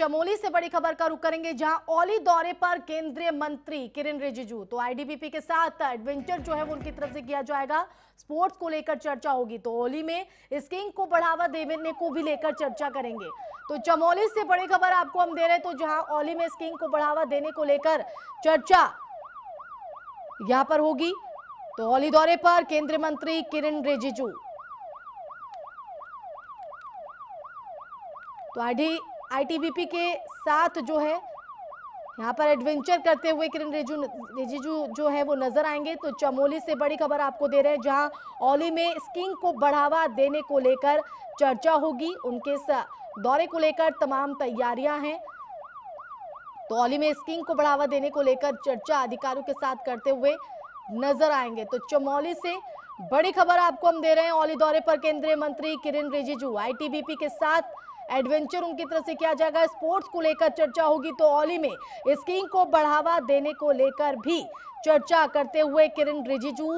चमोली से बड़ी खबर का रुख करेंगे जहां ओली दौरे पर केंद्रीय मंत्री किरण रिजिजू तो आईडीबीपी के साथ एडवेंचर जो है वो उनकी तरफ से किया जाएगा स्पोर्ट्स को लेकर चर्चा होगी तो ओली में स्कीइंग को बढ़ावा देने को भी लेकर चर्चा करेंगे तो चमोली से बड़ी खबर आपको हम दे रहे हैं तो जहां ओली में स्कीइंग को बढ़ावा देने को लेकर चर्चा यहां पर होगी तो ओली दौरे पर केंद्रीय मंत्री किरण रिजिजू तो आईडी आईटीबीपी के साथ जो है यहाँ पर एडवेंचर करते हुए किरण रिजू रिजिजू जो है वो नजर आएंगे तो चमोली से बड़ी खबर आपको दे रहे हैं जहाँ ओली में स्कीइंग को बढ़ावा देने को लेकर चर्चा होगी उनके दौरे को लेकर तमाम तैयारियां हैं तो ओली में स्कीइंग को बढ़ावा देने को लेकर चर्चा अधिकारियों के साथ करते हुए नजर आएंगे तो चमोली से बड़ी खबर आपको हम दे रहे हैं ओली दौरे पर केंद्रीय मंत्री किरण रिजिजू आई के साथ एडवेंचर उनकी तरफ से किया जाएगा स्पोर्ट्स को लेकर चर्चा होगी तो ओली में स्कीइंग को बढ़ावा देने को लेकर भी चर्चा करते हुए किरण रिजिजू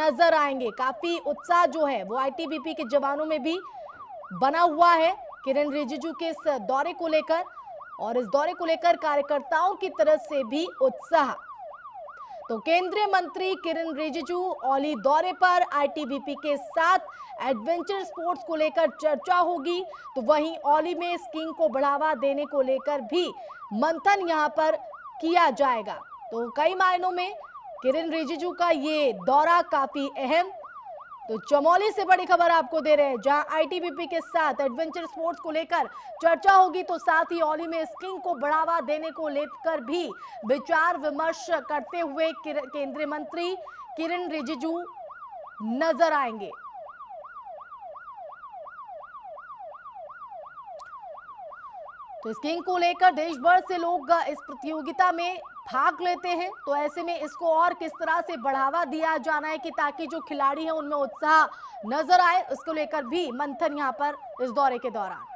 नजर आएंगे काफी उत्साह जो है वो आईटीबीपी के जवानों में भी बना हुआ है किरण रिजिजू के इस दौरे को लेकर और इस दौरे को लेकर कार्यकर्ताओं की तरफ से भी उत्साह तो केंद्रीय मंत्री किरण रिजिजू ओली दौरे पर आईटीबीपी के साथ एडवेंचर स्पोर्ट्स को लेकर चर्चा होगी तो वहीं ओली में स्कीइंग को बढ़ावा देने को लेकर भी मंथन यहां पर किया जाएगा तो कई मायनों में किरण रिजिजू का ये दौरा काफी अहम तो चमोली से बड़ी खबर आपको दे रहे हैं जहां आईटीबीपी के साथ एडवेंचर स्पोर्ट्स को लेकर चर्चा होगी तो साथ ही ओली में स्कीइंग को बढ़ावा देने को लेकर भी विचार विमर्श करते हुए केंद्रीय मंत्री किरण रिजिजू नजर आएंगे तो स्कीइंग को लेकर देश भर से लोग इस प्रतियोगिता में भाग लेते हैं तो ऐसे में इसको और किस तरह से बढ़ावा दिया जाना है कि ताकि जो खिलाड़ी हैं उनमें उत्साह नजर आए उसको लेकर भी मंथन यहाँ पर इस दौरे के दौरान